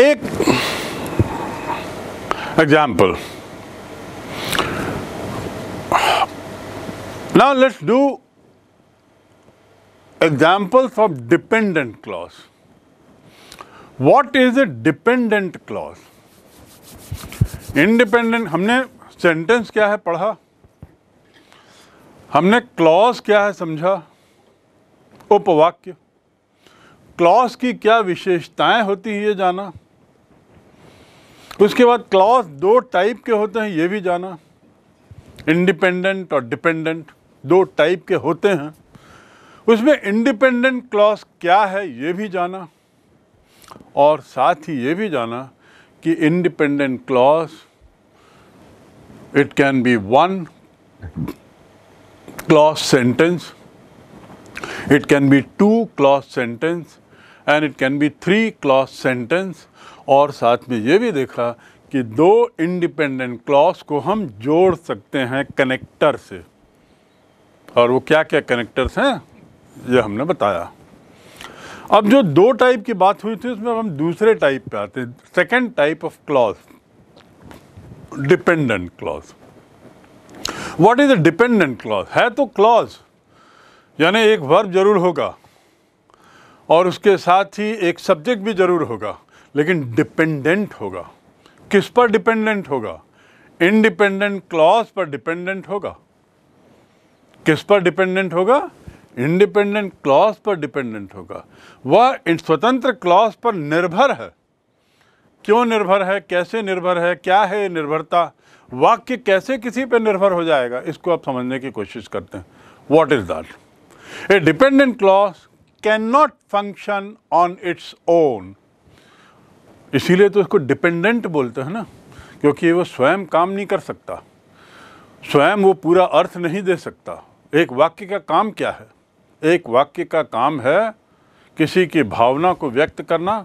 एक example now let's do examples of dependent clause what is a dependent clause independent हमने sentence क्या है पढ़ा हमने क्लॉज क्या है समझा उपवाक्य क्लॉज की क्या विशेषताएं होती है ये जाना उसके बाद क्लॉज दो टाइप के होते हैं ये भी जाना इंडिपेंडेंट और डिपेंडेंट दो टाइप के होते हैं उसमें इंडिपेंडेंट क्लॉज क्या है ये भी जाना और साथ ही ये भी जाना कि independent clause it can be one clause sentence it can be two clause sentence and it can be three clause sentence और साथ में ये भी देखा कि दो इंडिपेंडेंट क्लॉज को हम जोड़ सकते हैं कनेक्टर से और वो क्या क्या कनेक्टर्स हैं ये हमने बताया अब जो दो टाइप की बात हुई थी उसमें हम दूसरे टाइप पे आते हैं second type of clause dependent clause what is a dependent clause है तो क्लॉज यानी एक वर्ब जरूर होगा और उसके साथ ही एक सब्जेक्ट भी ज़रूर होगा लेकिन डिपेंडेंट होगा किस पर डिपेंडेंट होगा इंडिपेंडेंट क्लॉज पर डिपेंडेंट होगा किस पर डिपेंडेंट होगा इंडिपेंडेंट क्लॉज पर डिपेंडेंट होगा वह स्वतंत्र क्लॉज पर निर्भर है क्यों निर्भर है कैसे निर्भर है क्या है निर्भरता वाक्य कैसे किसी पर निर्भर हो जाएगा इसको आप समझने की कोशिश करते हैं what is that a dependent clause can not function on its own इसीलिए तो इसको डिपेंडेंट बोलते हैं ना क्योंकि वो स्वयं काम नहीं कर सकता स्वयं वो पूरा अर्थ नहीं दे सकता एक वाक्य का काम क्या है एक वाक्य का काम है किसी की भावना को व्यक्त करना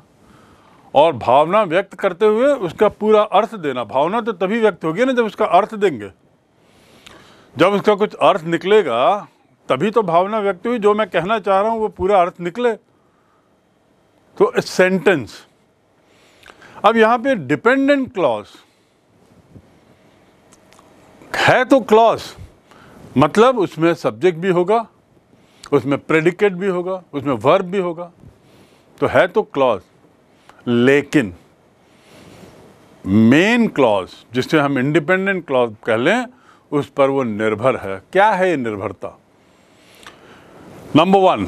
और भावना व्यक्त करते हुए उसका पूरा अर्थ देना भावना तो तभी व्यक्त होगी ना जब उसका अर्थ देंगे जब उसका कुछ अर्थ निकलेगा तभी तो भावना व्यक्त हुई जो मैं कहना चाह रहा हूँ वो पूरा अर्थ निकले तो सेंटेंस अब यहां पे डिपेंडेंट क्लॉज है तो क्लॉज मतलब उसमें सब्जेक्ट भी होगा उसमें प्रेडिकेट भी होगा उसमें वर्ब भी होगा तो है तो क्लॉज लेकिन मेन क्लॉज जिसे हम इंडिपेंडेंट क्लॉज कह लें उस पर वो निर्भर है क्या है ये निर्भरता number one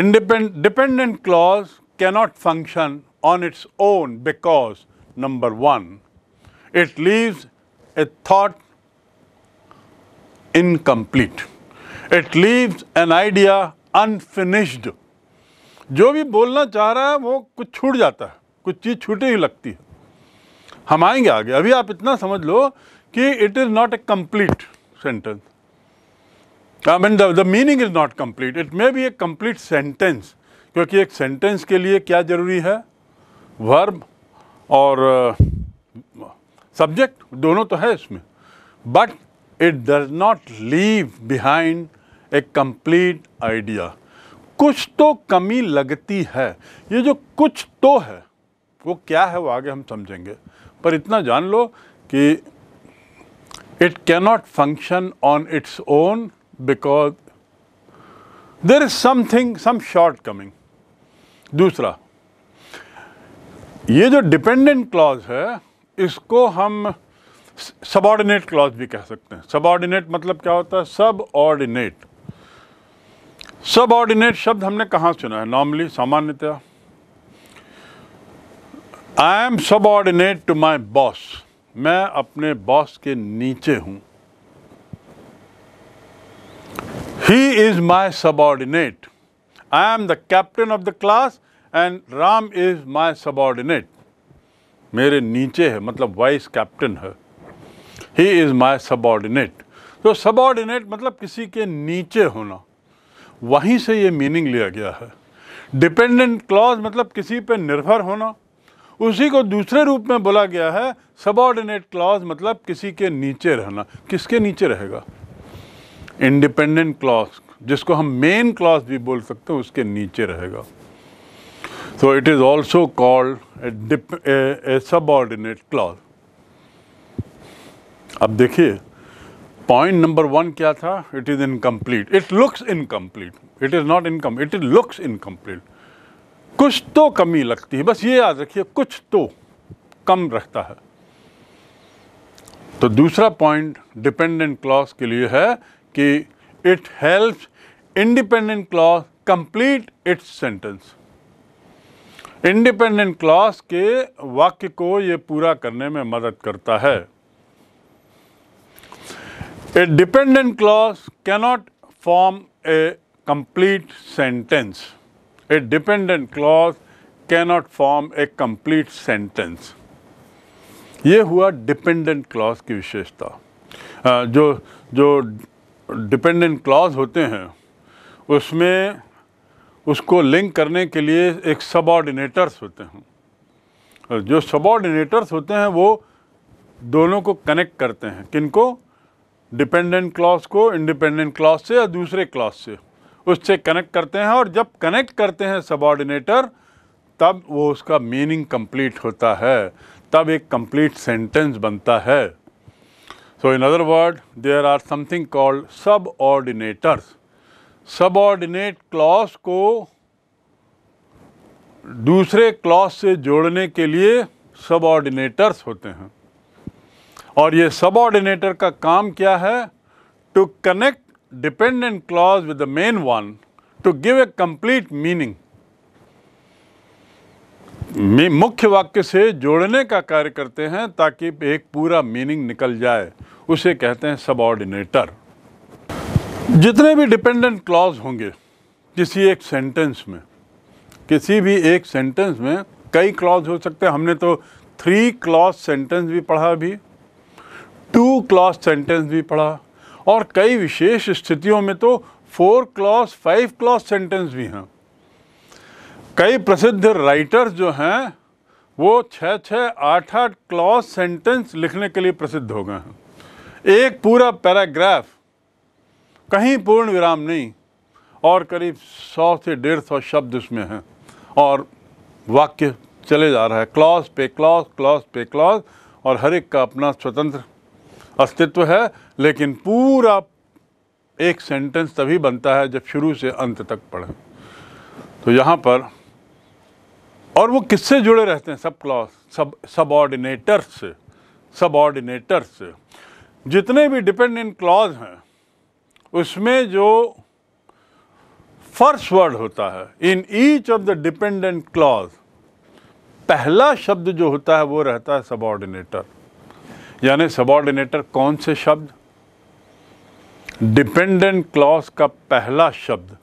independ dependent clause cannot function on its own because number one, it leaves a thought incomplete. It leaves an idea unfinished. जो भी बोलना चाह रहा है वो कुछ छूट जाता है कुछ चीज़ छूटी ही लगती है हम आएंगे आगे अभी आप इतना समझ लो कि it is not a complete sentence I mean the meaning is not complete it may be a complete sentence क्योंकि एक सेंटेंस के लिए क्या ज़रूरी है वर्ब और सब्जेक्ट uh, दोनों तो है इसमें but it does not leave behind a complete idea कुछ तो कमी लगती है ये जो कुछ तो है वो क्या है वो आगे हम समझेंगे पर इतना जान लो कि not function on its own because there is something some shortcoming दूसरा ये जो डिपेंडेंट क्लॉज है इसको हम सबॉर्डिनेट क्लॉज भी कह सकते हैं सबॉर्डिनेट मतलब क्या होता है सब ऑर्डिनेट सब ऑर्डिनेट शब्द हमने कहाँ सुना है नॉर्मली सामान्यतः I am subordinate to my boss मैं अपने बॉस के नीचे हूँ ही is my subordinate I am the captain of the class and Ram is my subordinate. मेरे नीचे है मतलब वाइस कैप्टन है ही इज़ माई सबॉर्डिनेट तो सबॉर्डिनेट मतलब किसी के नीचे होना वहीं से ये मीनिंग लिया गया है डिपेंडेंट क्लॉज मतलब किसी पर निर्भर होना उसी को दूसरे रूप में बोला गया है सबॉर्डिनेट क्लॉज मतलब किसी के नीचे रहना किसके नीचे रहेगा इंडिपेंडेंट क्लॉज जिसको हम मेन क्लास भी बोल सकते हैं उसके नीचे रहेगा so it is also called a subordinate clause अब देखिए पॉइंट नंबर वन क्या था it is incomplete it looks incomplete it is not income it is looks incomplete कुछ तो कमी लगती है बस ये याद रखिए कुछ तो कम रहता है तो दूसरा पॉइंट डिपेंडेंट क्लॉज के लिए है कि it helps independent clause complete its sentence. Independent clause के वाक्य को ये पूरा करने में मदद करता है a dependent clause cannot form a complete sentence a dependent clause cannot form a complete sentence ये हुआ डिपेंडेंट क्लॉज की विशेषता जो जो डिपेंडेंट क्लॉज होते हैं उसमें उसको लिंक करने के लिए एक सबॉर्डिनेटर्स होते हैं जो सबॉर्डिनेटर्स होते हैं वो दोनों को कनेक्ट करते हैं किनको डिपेंडेंट क्लास को इंडिपेंडेंट क्लास से या दूसरे क्लास से उससे कनेक्ट करते हैं और जब कनेक्ट करते हैं सबॉर्डिनेटर तब वो उसका मीनिंग कंप्लीट होता है तब एक कंप्लीट सेंटेंस बनता है So, in other words, there are something called subordinators. Subordinate clause को दूसरे क्लॉज से जोड़ने के लिए सबॉर्डिनेटर्स होते हैं और ये सबॉर्डिनेटर का काम क्या है to connect dependent clause with the main one to give a complete meaning में मुख्य वाक्य से जोड़ने का कार्य करते हैं ताकि एक पूरा मीनिंग निकल जाए उसे कहते हैं सबॉर्डिनेटर जितने भी डिपेंडेंट क्लॉज होंगे किसी एक सेंटेंस में किसी भी एक सेंटेंस में कई क्लॉज हो सकते हैं हमने तो थ्री क्लॉज सेंटेंस भी पढ़ा अभी टू क्लॉज सेंटेंस भी पढ़ा और कई विशेष स्थितियों में तो four clause five clause sentence भी हैं कई प्रसिद्ध राइटर्स जो हैं वो छः छः आठ आठ क्लॉज सेंटेंस लिखने के लिए प्रसिद्ध हो गए हैं एक पूरा पैराग्राफ कहीं पूर्ण विराम नहीं और करीब सौ से डेढ़ सौ शब्द उसमें हैं और वाक्य चले जा रहा है क्लॉज पे क्लॉज क्लॉज पे क्लॉज और हर एक का अपना स्वतंत्र अस्तित्व है लेकिन पूरा एक सेंटेंस तभी बनता है जब शुरू से अंत तक पढ़ें तो यहाँ पर और वो किससे जुड़े रहते हैं सब क्लॉस सब सबऑर्डिनेटर्स सबऑर्डिनेटर्स जितने भी डिपेंडेंट क्लॉज हैं उसमें जो फर्स्ट वर्ड होता है in each of the dependent clause पहला शब्द जो होता है वो रहता है ऑर्डिनेटर यानी सबॉर्डिनेटर कौन से शब्द डिपेंडेंट क्लॉज का पहला शब्द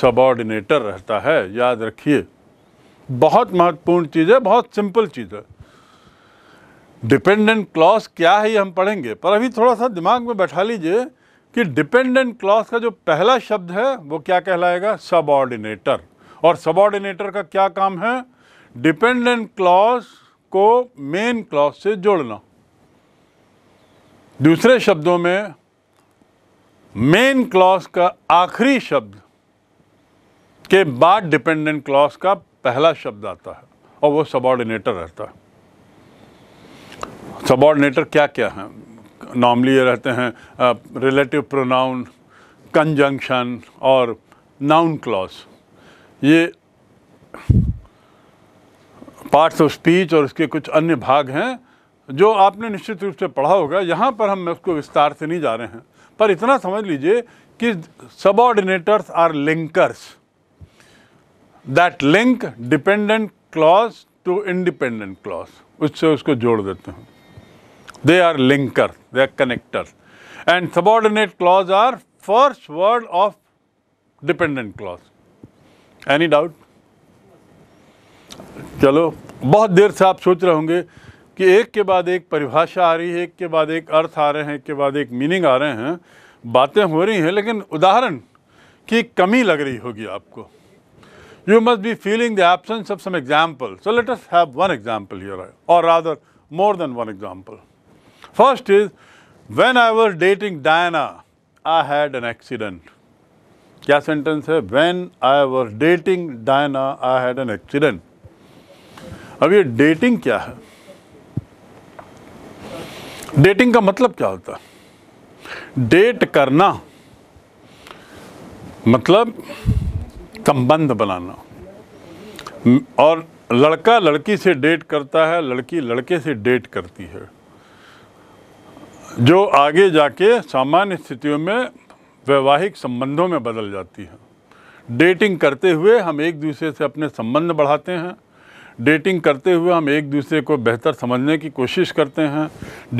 सबॉर्डिनेटर रहता है याद रखिए बहुत महत्वपूर्ण चीज़ है बहुत सिंपल चीज़ है डिपेंडेंट क्लॉज क्या है ये हम पढ़ेंगे पर अभी थोड़ा सा दिमाग में बैठा लीजिए कि डिपेंडेंट क्लॉज का जो पहला शब्द है वो क्या कहलाएगा सबॉर्डिनेटर और सबॉर्डिनेटर का क्या काम है डिपेंडेंट क्लॉज को मेन क्लॉज से जोड़ना दूसरे शब्दों में मेन क्लॉज का आखिरी शब्द के बाद डिपेंडेंट क्लॉज का पहला शब्द आता है और वो सबॉर्डिनेटर रहता है सबॉर्डिनेटर क्या क्या हैं नॉर्मली ये रहते हैं रिलेटिव प्रोनाउन कंजंक्शन और नाउन क्लॉज ये पार्ट्स ऑफ स्पीच और इसके कुछ अन्य भाग हैं जो आपने निश्चित रूप से पढ़ा होगा यहाँ पर हम उसको विस्तार से नहीं जा रहे हैं पर इतना समझ लीजिए कि subordinators are linkers that link dependent clause to independent clause उससे उसको जोड़ देते हैं they are linker they are connector and subordinate clause are first word of dependent clause any doubt चलो बहुत देर से आप सोच रहे होंगे कि एक के बाद एक परिभाषा आ रही है एक के बाद एक अर्थ आ रहे हैं एक के बाद एक मीनिंग आ रहे हैं बातें हो रही हैं लेकिन उदाहरण की कमी लग रही होगी आपको you must be feeling the absence of some example. So let us have one example here, or rather more than one example. First is, when I was dating Diana, I had an accident. क्या sentence है When I was dating Diana, I had an accident. अब ये dating क्या है Dating का मतलब क्या होता Date डेट करना मतलब संबंध बनाना और लड़का लड़की से डेट करता है लड़की लड़के से डेट करती है जो आगे जाके सामान्य स्थितियों में वैवाहिक संबंधों में बदल जाती है डेटिंग करते हुए हम एक दूसरे से अपने संबंध बढ़ाते हैं डेटिंग करते हुए हम एक दूसरे को बेहतर समझने की कोशिश करते हैं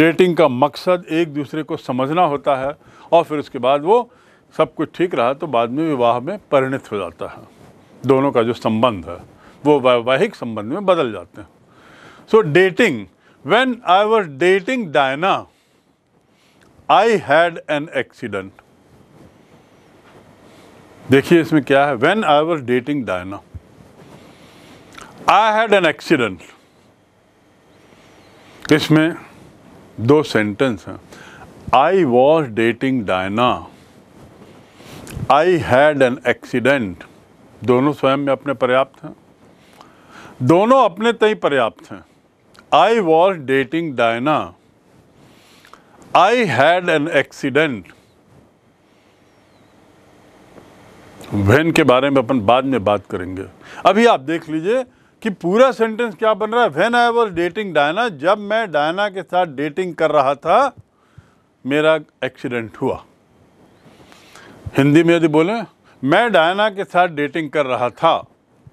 डेटिंग का मकसद एक दूसरे को समझना होता है और फिर उसके बाद वो सब कुछ ठीक रहा तो बाद में विवाह में परिणित हो जाता है दोनों का जो संबंध है वो वैवाहिक संबंध में बदल जाते हैं so dating when I was dating Diana I had an accident देखिए इसमें क्या है when I was dating Diana I had an accident इसमें दो सेंटेंस हैं I was dating Diana I had an accident दोनों स्वयं में अपने पर्याप्त हैं दोनों अपने तय पर्याप्त हैं I was dating Diana I had an accident when के बारे में अपन बाद में बात करेंगे अभी आप देख लीजिए कि पूरा सेंटेंस क्या बन रहा है when I was dating Diana जब मैं डायना के साथ डेटिंग कर रहा था मेरा एक्सीडेंट हुआ हिंदी में यदि बोलें मैं डायना के साथ डेटिंग कर रहा था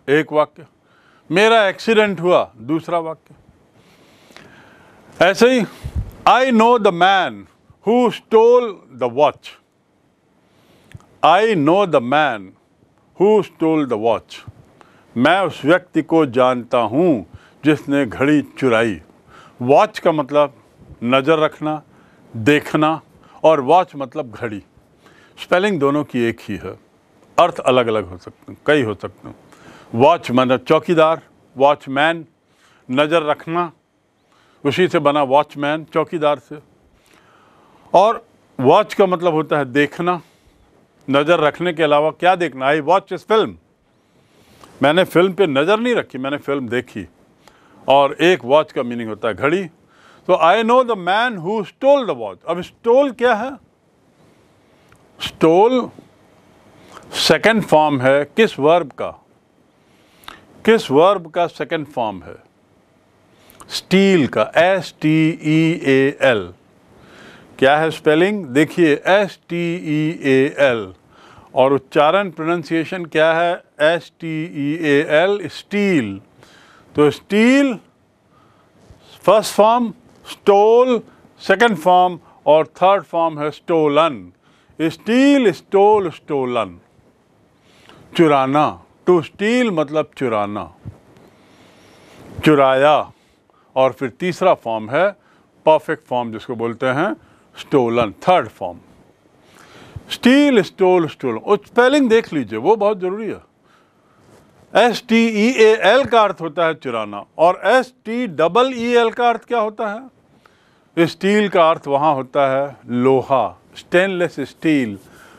एक वाक्य मेरा एक्सीडेंट हुआ दूसरा वाक्य ऐसे ही I know the man who stole the watch I know the man who stole the watch मैं उस व्यक्ति को जानता हूँ जिसने घड़ी चुराई वॉच का मतलब नज़र रखना देखना और वॉच मतलब घड़ी स्पेलिंग दोनों की एक ही है अर्थ अलग अलग हो सकते हैं कई हो सकते हैं वॉच मतलब चौकीदार वॉचमैन नज़र रखना उसी से बना वॉचमैन चौकीदार से और वॉच का मतलब होता है देखना नज़र रखने के अलावा क्या देखना आई वॉच इस फिल्म मैंने फिल्म पे नज़र नहीं रखी मैंने फिल्म देखी और एक वॉच का मीनिंग होता है घड़ी तो I know the man who stole the watch अब स्टोल क्या है स्टोल सेकेंड फॉर्म है किस वर्ब का किस वर्ब का सेकेंड फॉर्म है स्टील का S T E A L क्या है स्पेलिंग देखिए S T E A L और उच्चारण प्रोनाउंसिएशन क्या है S T E A L steal तो steal first form stole second form और थर्ड फॉर्म है स्टोलन स्टील स्टोल स्टोलन चुराना टू स्टील मतलब चुराना चुराया और फिर तीसरा फॉर्म है परफेक्ट फॉर्म जिसको बोलते हैं stolen third form steal stole stolen spelling देख लीजिए वो बहुत ज़रूरी है S T E A L का अर्थ होता है चुराना और S T double E L का अर्थ क्या होता है स्टील का अर्थ वहाँ होता है लोहा स्टेनलेस स्टील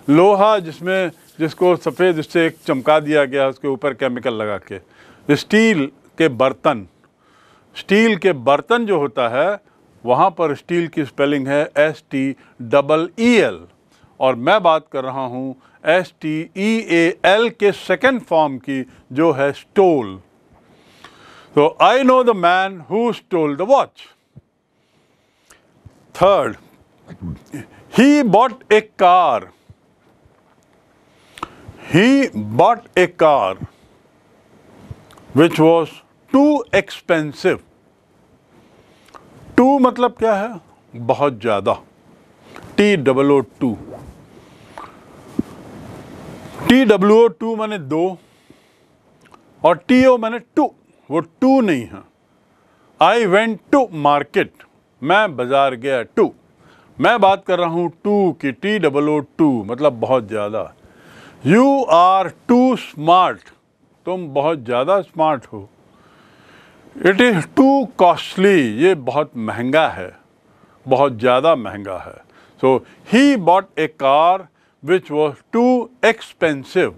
लोहा जिसमें जिसको सफ़ेद उससे एक चमका दिया गया उसके ऊपर केमिकल लगा के स्टील के बर्तन स्टील के बर्तन जो होता है वहाँ पर स्टील की स्पेलिंग है S T double E L और मैं बात कर रहा हूँ S T E A L के सेकेंड फॉर्म की जो है स्टोल तो I know the man who stole the watch third He bought a car. He bought a car which was too expensive. Too मतलब क्या है बहुत ज़्यादा t double o too t double o too मैंने दो और T O मैंने to वो टू नहीं है आई वेंट टू मार्केट मैं बाज़ार गया टू मैं बात कर रहा हूँ टू की टी डबल ओ टू मतलब बहुत ज़्यादा यू आर टू स्मार्ट तुम बहुत ज़्यादा स्मार्ट हो इट इज़ टू कॉस्टली ये बहुत महंगा है बहुत ज़्यादा महंगा है so he bought a car which was too expensive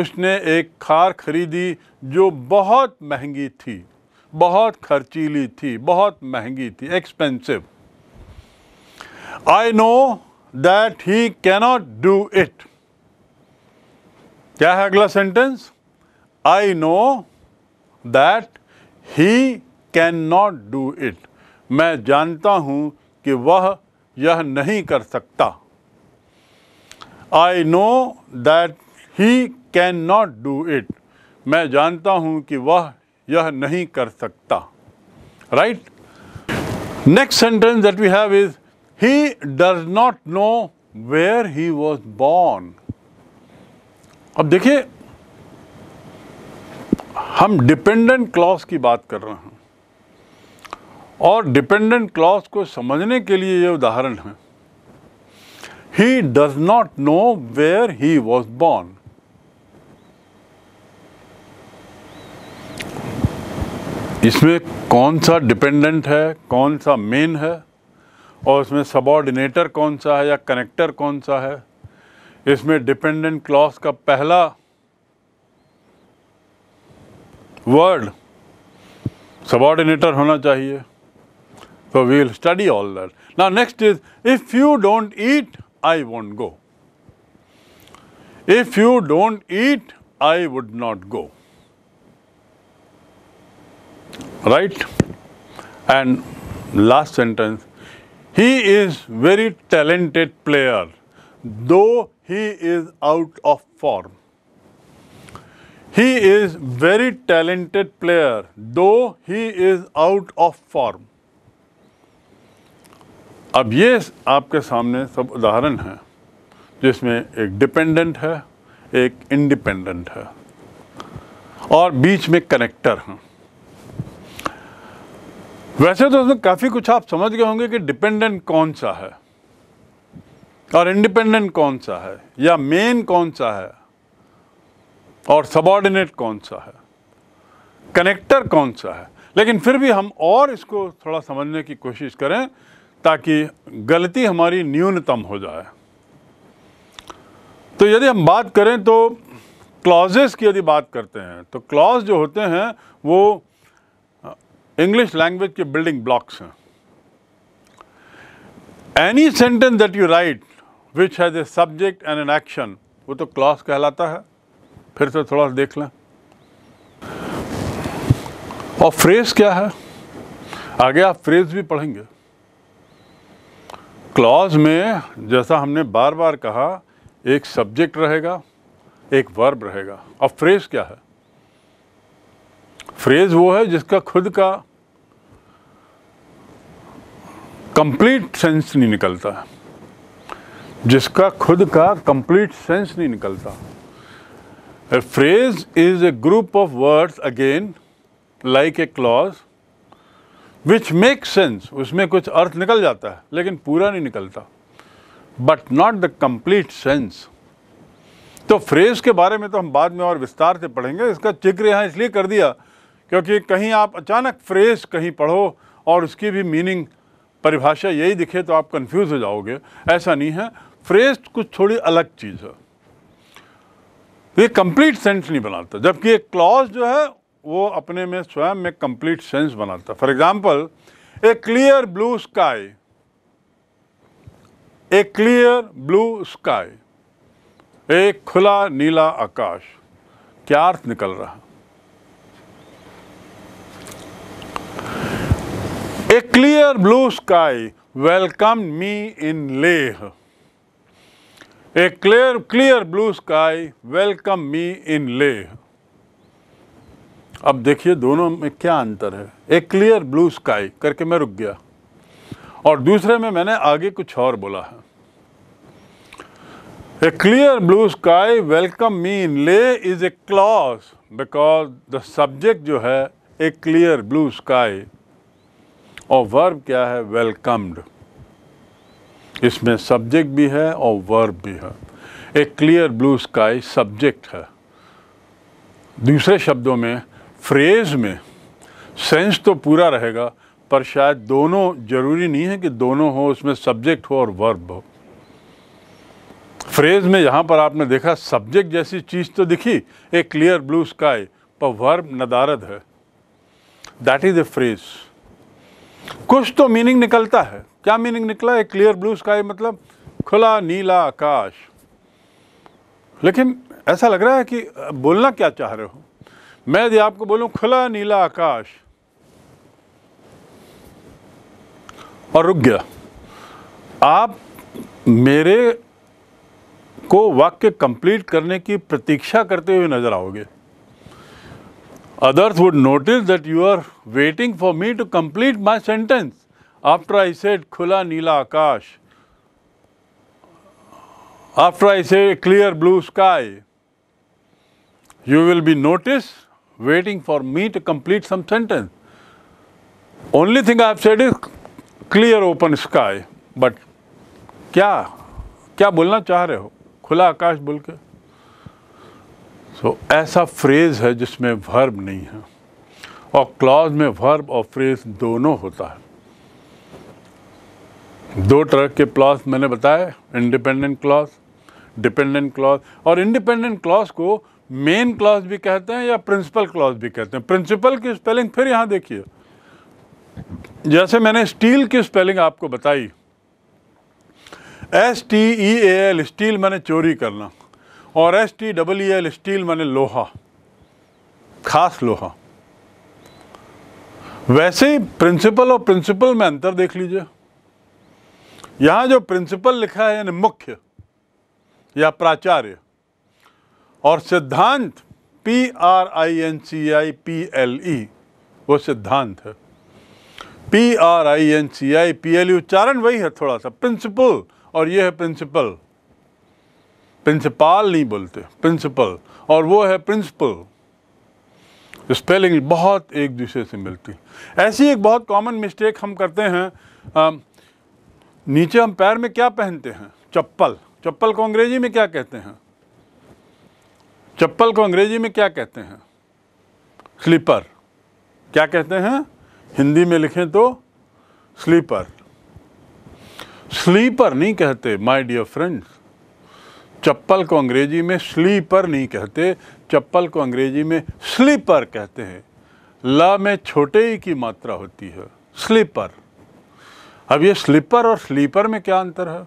उसने एक कार खरीदी जो बहुत महंगी थी बहुत खर्चीली थी बहुत महंगी थी expensive I know that he cannot do it क्या है अगला sentence I know that he can not do it मैं जानता हूं कि वह यह नहीं कर सकता I know that he can not do it मैं जानता हूं कि वह यह नहीं कर सकता right next sentence that we have is He does not know where he was born. अब देखिए हम डिपेंडेंट क्लॉज की बात कर रहे हैं और डिपेंडेंट क्लॉज को समझने के लिए ये उदाहरण है he does not know where he was born इसमें कौन सा डिपेंडेंट है कौन सा मेन है और उसमें सबॉर्डिनेटर कौन सा है या कनेक्टर कौन सा है इसमें डिपेंडेंट क्लॉज का पहला वर्ड सबॉर्डिनेटर होना चाहिए तो we will study all that ना next is if you don't eat I won't go if you don't eat I would not go right and last sentence He is very talented player, though he is out of form. He is very talented player, though he is out of form. अब ये आपके सामने सब उदाहरण हैं जिसमें एक dependent है एक इंडिपेंडेंट है और बीच में कनेक्टर हैं वैसे तो उसमें काफ़ी कुछ आप समझ गए होंगे कि डिपेंडेंट कौन सा है और इंडिपेंडेंट कौन सा है या मेन कौन सा है और सबॉर्डिनेट कौन सा है कनेक्टर कौन सा है लेकिन फिर भी हम और इसको थोड़ा समझने की कोशिश करें ताकि गलती हमारी न्यूनतम हो जाए तो यदि हम बात करें तो क्लॉजेस की यदि बात करते हैं तो क्लॉज जो होते हैं वो इंग्लिश लैंग्वेज के बिल्डिंग ब्लॉक्स हैं any sentence that you write which has a subject and an action वो तो क्लॉज कहलाता है फिर से थोड़ा सा देख लें और फ्रेज क्या है आगे आप फ्रेज भी पढ़ेंगे क्लॉज में जैसा हमने बार बार कहा एक सब्जेक्ट रहेगा एक वर्ब रहेगा और फ्रेज क्या है फ्रेज वो है जिसका खुद का कंप्लीट सेंस नहीं निकलता जिसका खुद का कंप्लीट सेंस नहीं निकलता a phrase is a group of words again like a clause which make sense उसमें कुछ अर्थ निकल जाता है लेकिन पूरा नहीं निकलता but not the complete sense तो फ्रेज के बारे में तो हम बाद में और विस्तार से पढ़ेंगे इसका जिक्र यहाँ इसलिए कर दिया क्योंकि कहीं आप अचानक फ्रेज कहीं पढ़ो और उसकी भी मीनिंग परिभाषा यही दिखे तो आप कंफ्यूज हो जाओगे ऐसा नहीं है फ्रेज कुछ थोड़ी अलग चीज़ है ये कंप्लीट सेंस नहीं बनाता जबकि एक क्लॉज जो है वो अपने में स्वयं में कंप्लीट सेंस बनाता for example a clear blue sky a clear blue sky एक खुला नीला आकाश क्या अर्थ निकल रहा A clear blue sky welcomed me in Leh. A clear, clear blue sky welcome me in Leh. अब देखिए दोनों में क्या अंतर है ए क्लियर ब्लू स्काई करके मैं रुक गया और दूसरे में मैंने आगे कुछ और बोला है a clear blue sky welcome me in lay is a clause because the subject जो है ए क्लियर ब्लू स्काई और वर्ब क्या है वेलकम्ड इसमें सब्जेक्ट भी है और वर्ब भी है एक क्लियर ब्लू स्काई सब्जेक्ट है दूसरे शब्दों में फ्रेज में सेंस तो पूरा रहेगा पर शायद दोनों जरूरी नहीं है कि दोनों हो उसमें सब्जेक्ट हो और वर्ब हो फ्रेज में यहाँ पर आपने देखा सब्जेक्ट जैसी चीज़ तो दिखी एक क्लियर ब्लू स्काई पर वर्ब नदारद है दैट इज़ ए फ्रेज़ कुछ तो मीनिंग निकलता है क्या मीनिंग निकला है क्लियर ब्लू स्काई मतलब खुला नीला आकाश लेकिन ऐसा लग रहा है कि बोलना क्या चाह रहे हो मैं यदि आपको बोलूं खुला नीला आकाश और रुक गया आप मेरे को वाक्य कंप्लीट करने की प्रतीक्षा करते हुए नज़र आओगे Others would notice that you are waiting for me to complete my sentence after I said Khula Nila Akash, after I say clear blue sky. You will be noticed waiting for me to complete some sentence. Only thing I have said is clear open sky. But क्या क्या बोलना चाह रहे हो खुला आकाश बोल के सो so, ऐसा फ्रेज़ है जिसमें वर्ब नहीं है और क्लॉज में वर्ब और फ्रेज दोनों होता है दो तरह के क्लॉज मैंने बताया इंडिपेंडेंट क्लॉज डिपेंडेंट क्लॉज और इंडिपेंडेंट क्लॉज को मेन क्लॉज भी कहते हैं या प्रिंसिपल क्लॉज भी कहते हैं प्रिंसिपल की स्पेलिंग फिर यहाँ देखिए जैसे मैंने स्टील की स्पेलिंग आपको बताई S T E L steal मैंने चोरी करना और S T double E L steel माने लोहा खास लोहा वैसे ही प्रिंसिपल और प्रिंसिपल में अंतर देख लीजिए यहां जो प्रिंसिपल लिखा है यानी मुख्य या प्राचार्य और सिद्धांत P R I N C I P L E वो सिद्धांत है P R I N C I P L E उच्चारण वही है थोड़ा सा प्रिंसिपल और ये है प्रिंसिपल प्रिंसिपाल नहीं बोलते प्रिंसिपल और वो है प्रिंसिपल स्पेलिंग बहुत एक दूसरे से मिलती ऐसी एक बहुत कॉमन मिस्टेक हम करते हैं आ, नीचे हम पैर में क्या पहनते हैं चप्पल चप्पल को अंग्रेजी में क्या कहते हैं चप्पल को अंग्रेजी में क्या कहते हैं स्लीपर क्या कहते हैं हिंदी में लिखें तो स्लीपर स्लीपर नहीं कहते माय डियर फ्रेंड्स चप्पल को अंग्रेजी में स्लीपर नहीं कहते चप्पल को अंग्रेजी में स्लीपर कहते हैं ल में छोटे ही की मात्रा होती है स्लीपर अब ये स्लीपर और स्लीपर में क्या अंतर है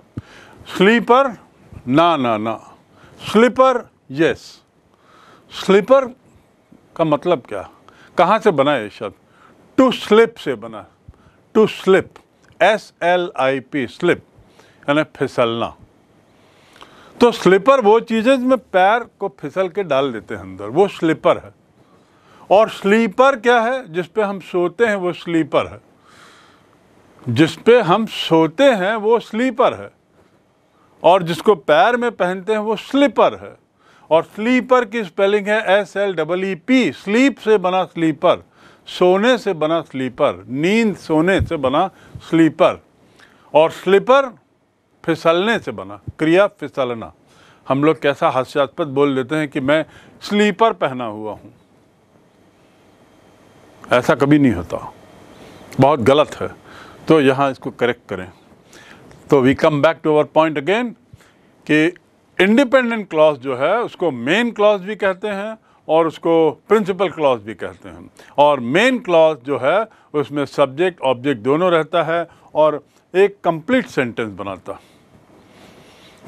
स्लीपर ना ना ना स्लीपर यस स्लीपर का मतलब क्या कहाँ से बना ये शब्द टू स्लिप से बना to slip S L I P slip यानी फिसलना तो स्लीपर वो चीज़ है जिसमें पैर को फिसल के डाल देते हैं अंदर वो स्लीपर है और स्लीपर क्या है जिस पे हम सोते हैं वो स्लीपर है जिस पे हम सोते हैं वो स्लीपर है और जिसको पैर में पहनते हैं वो स्लीपर है और स्लीपर की स्पेलिंग है S L double E P sleep से बना स्लीपर सोने से बना स्लीपर नींद सोने से बना स्लीपर और स्लीपर फिसलने से बना क्रिया फिसलना हम लोग कैसा हास्यास्पद बोल देते हैं कि मैं स्लीपर पहना हुआ हूँ ऐसा कभी नहीं होता बहुत गलत है तो यहाँ इसको करेक्ट करें तो we come back to our point again कि इंडिपेंडेंट क्लॉज जो है उसको मेन क्लॉज भी कहते हैं और उसको प्रिंसिपल क्लॉज भी कहते हैं और मेन क्लॉज जो है उसमें सब्जेक्ट ऑब्जेक्ट दोनों रहता है और एक कंप्लीट सेंटेंस बनाता है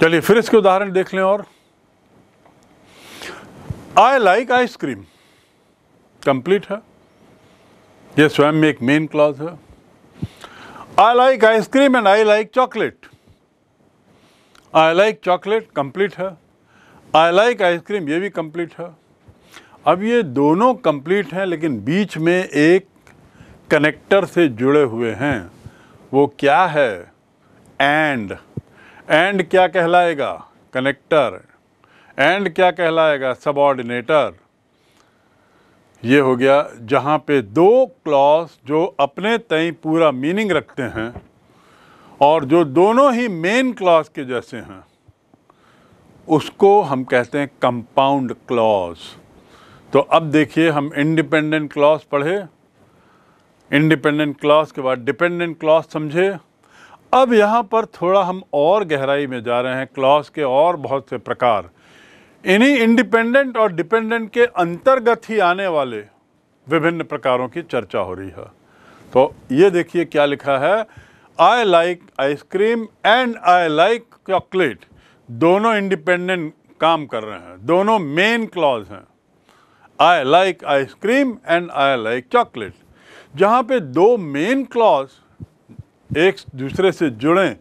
चलिए फिर इसके उदाहरण देख लें और आई लाइक आइसक्रीम कंप्लीट है ये स्वयं में एक मेन क्लॉज है I like ice cream and I like chocolate I like chocolate complete है आई लाइक आइसक्रीम ये भी कंप्लीट है अब ये दोनों कंप्लीट हैं लेकिन बीच में एक कनेक्टर से जुड़े हुए हैं वो क्या है एंड एंड क्या कहलाएगा कनेक्टर एंड क्या कहलाएगा सबॉर्डिनेटर ये हो गया जहाँ पे दो क्लॉज जो अपने तय पूरा मीनिंग रखते हैं और जो दोनों ही मेन क्लॉज के जैसे हैं उसको हम कहते हैं कंपाउंड क्लॉज तो अब देखिए हम इंडिपेंडेंट क्लॉज पढ़े इंडिपेंडेंट क्लॉज के बाद डिपेंडेंट क्लॉज समझे अब यहाँ पर थोड़ा हम और गहराई में जा रहे हैं क्लॉज के और बहुत से प्रकार इन्हीं इंडिपेंडेंट और डिपेंडेंट के अंतर्गत ही आने वाले विभिन्न प्रकारों की चर्चा हो रही है तो ये देखिए क्या लिखा है I like ice cream and I like chocolate दोनों इंडिपेंडेंट काम कर रहे हैं दोनों मेन क्लॉज हैं I like ice cream and I like chocolate जहाँ पे दो मेन क्लॉज एक दूसरे से जुड़ें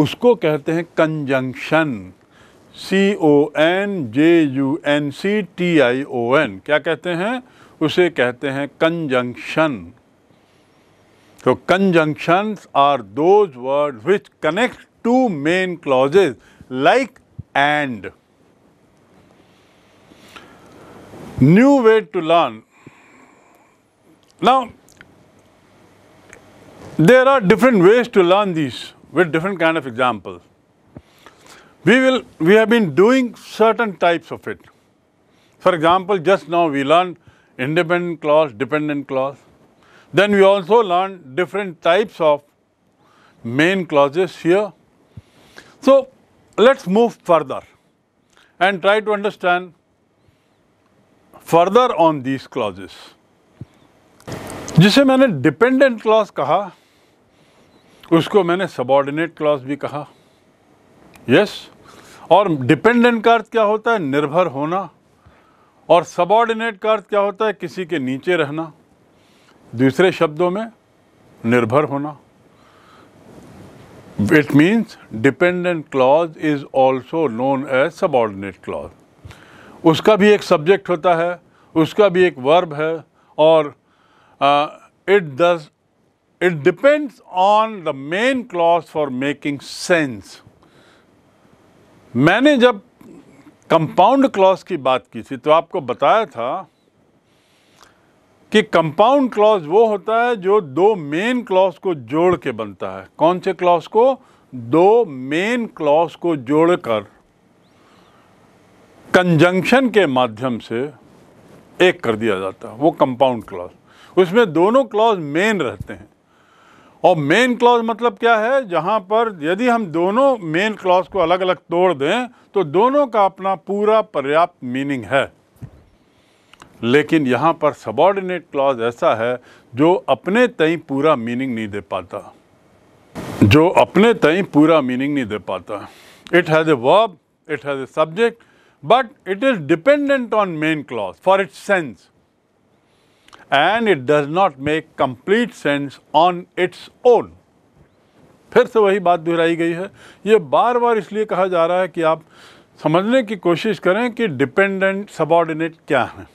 उसको कहते हैं conjunction C O N J U N C T I O N क्या कहते हैं उसे कहते हैं कंजंक्शन तो conjunction are those word which connect two main clauses like and new way to learn now There are different ways to learn these with different kind of example. We will, we have been doing certain types of it. For example, just now we learned independent clause, dependent clause. Then we also learned different types of main clauses here. So, let's move further and try to understand further on these clauses. जिसे मैंने dependent clause कहा उसको मैंने subordinate clause भी कहा yes और dependent का अर्थ क्या होता है निर्भर होना और सबॉर्डिनेट का अर्थ क्या होता है किसी के नीचे रहना दूसरे शब्दों में निर्भर होना it means dependent clause is also known as subordinate clause उसका भी एक सब्जेक्ट होता है उसका भी एक वर्ब है और Uh, it does, it depends on the main clause for making sense. मैंने जब कंपाउंड क्लॉज की बात की थी तो आपको बताया था कि कंपाउंड क्लॉज वो होता है जो दो मेन क्लॉज को जोड़ के बनता है कौन से क्लॉज को दो मेन क्लॉज को जोड़कर कंजंक्शन के माध्यम से एक कर दिया जाता है वो कंपाउंड क्लॉज उसमें दोनों क्लॉज मेन रहते हैं और मेन क्लॉज मतलब क्या है जहाँ पर यदि हम दोनों मेन क्लॉज को अलग अलग तोड़ दें तो दोनों का अपना पूरा पर्याप्त मीनिंग है लेकिन यहाँ पर सबॉर्डिनेट क्लॉज ऐसा है जो अपने तई पूरा मीनिंग नहीं दे पाता जो अपने तई पूरा मीनिंग नहीं दे पाता it has a verb it has a subject but it is dependent on main clause for its sense and it does not make complete sense on its own फिर से वही बात दोहराई गई है ये बार बार इसलिए कहा जा रहा है कि आप समझने की कोशिश करें कि डिपेंडेंट सबॉर्डिनेट क्या हैं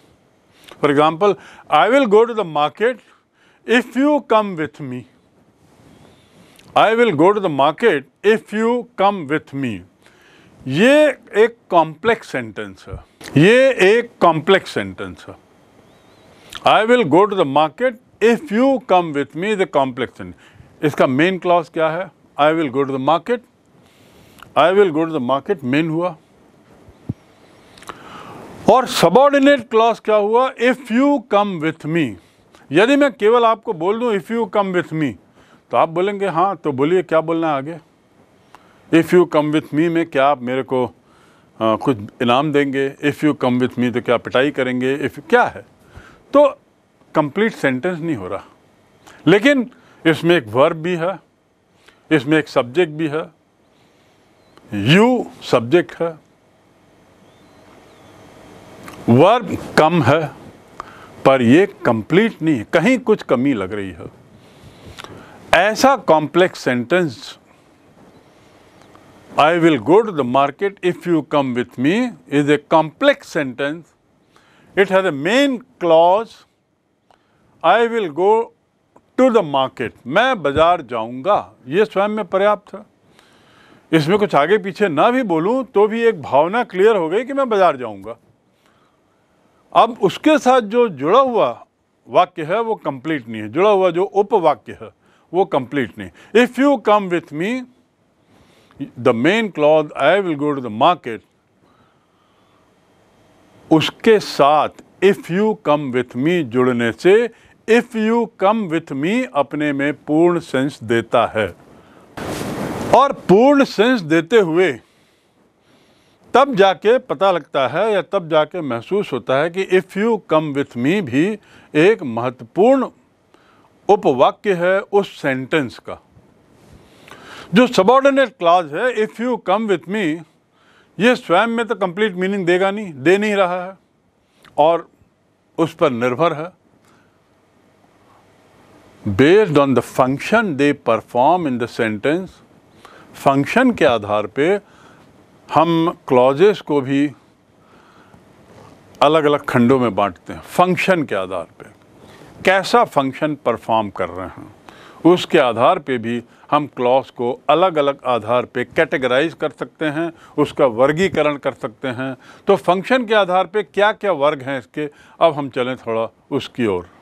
for example I will go to the market if you come with me I will go to the market if you come with me ये एक कॉम्प्लेक्स सेंटेंस है ये एक कॉम्प्लेक्स सेंटेंस है I will go to the market if you come with me the complexion इसका main clause क्या है I will go to the market I will go to the market main हुआ और subordinate clause क्या हुआ if you come with me यदि मैं केवल आपको बोल दूँ if you come with me तो आप बोलेंगे हाँ तो बोलिए क्या बोलना है आगे if you come with me में क्या आप मेरे को आ, कुछ इनाम देंगे if you come with me तो क्या पिटाई करेंगे इफ़ क्या है तो कंप्लीट सेंटेंस नहीं हो रहा लेकिन इसमें एक वर्ब भी है इसमें एक सब्जेक्ट भी है यू सब्जेक्ट है वर्ब कम है पर ये कंप्लीट नहीं है कहीं कुछ कमी लग रही है ऐसा complex sentence I will go to the market if you come with me is a complex sentence It has a main clause, I will go to the market. मैं बाजार जाऊंगा ये स्वयं में पर्याप्त है इसमें कुछ आगे पीछे ना भी बोलूं तो भी एक भावना क्लियर हो गई कि मैं बाजार जाऊंगा अब उसके साथ जो जुड़ा हुआ वाक्य है वो कंप्लीट नहीं है जुड़ा हुआ जो उपवाक्य है वो कंप्लीट नहीं if you come with me the main clause I will go to the market उसके साथ if you come with me जुड़ने से if you come with me अपने में पूर्ण सेंस देता है और पूर्ण सेंस देते हुए तब जाके पता लगता है या तब जाके महसूस होता है कि if you come with me भी एक महत्वपूर्ण उपवाक्य है उस सेंटेंस का जो सबॉर्डिनेट क्लाज है if you come with me ये स्वयं में तो कंप्लीट मीनिंग देगा नहीं दे नहीं रहा है और उस पर निर्भर है based on the function they perform in the sentence function के आधार पे हम क्लॉजेस को भी अलग अलग खंडों में बांटते हैं फंक्शन के आधार पे कैसा फंक्शन परफॉर्म कर रहे हैं उसके आधार पे भी हम क्लॉस को अलग अलग आधार पे कैटेगराइज कर सकते हैं उसका वर्गीकरण कर सकते हैं तो फंक्शन के आधार पे क्या क्या वर्ग हैं इसके अब हम चलें थोड़ा उसकी ओर